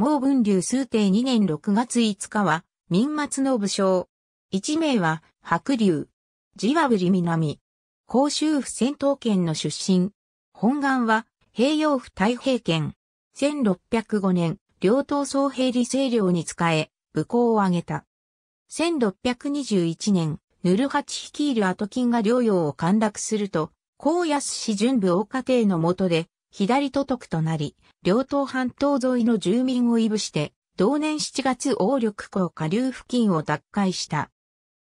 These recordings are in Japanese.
毛文流数帝2年6月5日は、民末の武将。一名は、白龍。字は売り南。甲州府戦闘県の出身。本願は、平洋府太平県。1605年、両党総兵理清領に仕え、武功を挙げた。1621年、ヌルハチ率いる後金が領洋を陥落すると、高安市準部大家庭の下で、左都督となり、両党半島沿いの住民をいぶして、同年7月王力港下流付近を奪回した。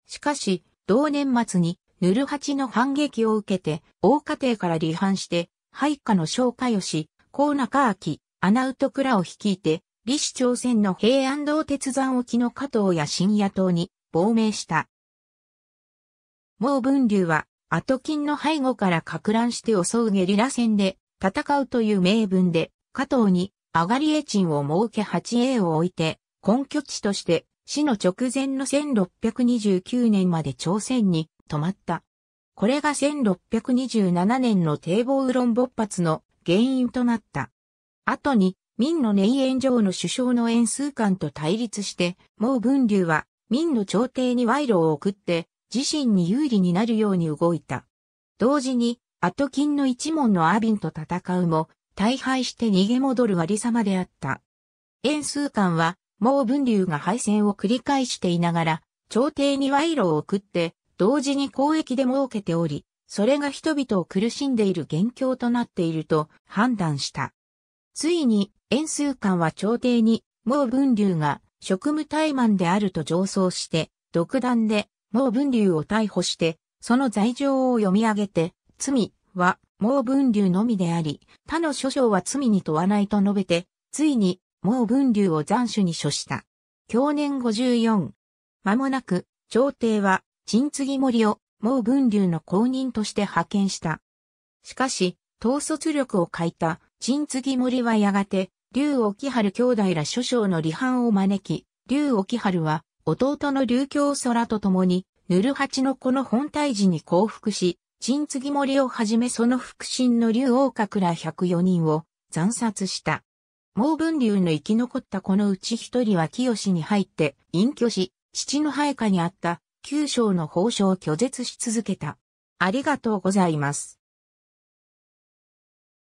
しかし、同年末に、ヌルハチの反撃を受けて、王家庭から離反して、配下の小華吉、高中明、アナウトクラを率いて、李氏朝鮮の平安道鉄山沖の加藤や深夜島に亡命した。毛文流は、アトキンの背後から拡乱して襲うゲリラ戦で、戦うという名分で、加藤に上がり絵賃を設け八 a を置いて、根拠地として、死の直前の1629年まで朝鮮に止まった。これが1627年の堤防ン勃発の原因となった。後に、明の年炎上の首相の円数官と対立して、毛文流は、明の朝廷に賄賂を送って、自身に有利になるように動いた。同時に、アトキンの一門のアビンと戦うも、大敗して逃げ戻るあ様であった。円数間は、毛文流が敗戦を繰り返していながら、朝廷に賄賂を送って、同時に交易で儲けており、それが人々を苦しんでいる元凶となっていると判断した。ついに、円数官は朝廷に、毛文流が職務怠慢であると上奏して、独断で毛文流を逮捕して、その罪状を読み上げて、罪はも文分流のみであり、他の諸将は罪に問わないと述べて、ついにも文分流を斬首に処した。去年54。間もなく、朝廷は、陳継森を、も文分流の公認として派遣した。しかし、統率力を欠いた、陳継森はやがて、竜沖春兄弟ら諸将の離反を招き、竜沖春は、弟の竜京空と共に、ヌルハチの子の本体寺に降伏し、新継森をはじめその腹心の竜王閣ら104人を惨殺した。毛文竜の生き残ったこのうち一人は清に入って隠居し、父の配下にあった九章の褒章を拒絶し続けた。ありがとうございます。